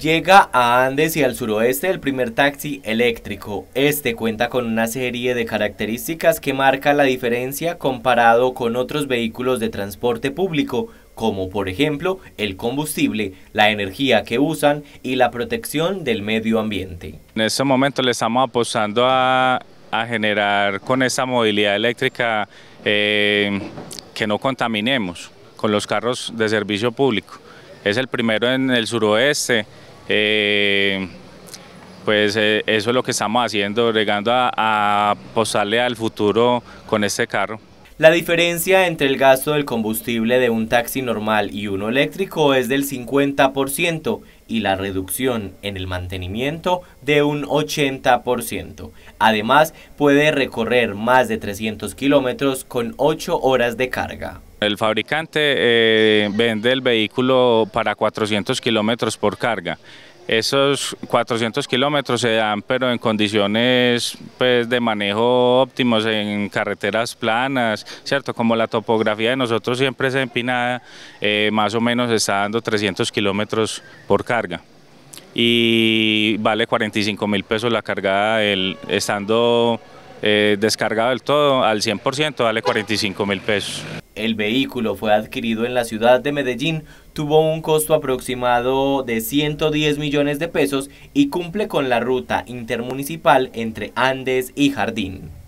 Llega a Andes y al suroeste el primer taxi eléctrico. Este cuenta con una serie de características que marca la diferencia comparado con otros vehículos de transporte público, como por ejemplo el combustible, la energía que usan y la protección del medio ambiente. En este momento le estamos apostando a, generar con esa movilidad eléctrica eh, que no contaminemos con los carros de servicio público es el primero en el suroeste. Eh, pues eh, eso es lo que estamos haciendo, llegando a, posarle al futuro con este carro. La diferencia entre el gasto del combustible de un taxi normal y uno eléctrico es del 50% y la reducción en el mantenimiento de un 80%. Además, puede recorrer más de 300 kilómetros con 8 horas de carga. El fabricante eh, vende el vehículo para 400 kilómetros por carga. Esos 400 kilómetros se dan pero en condiciones pues, de manejo óptimos, en carreteras planas, ¿cierto? Como la topografía de nosotros siempre es empinada, eh, más o menos está dando 300 kilómetros por carga y vale 45 mil pesos la cargada, el, estando eh, descargado del todo al 100% vale 45 mil pesos. El vehículo fue adquirido en la ciudad de Medellín, tuvo un costo aproximado de 110 millones de pesos y cumple con la ruta intermunicipal entre Andes y Jardín.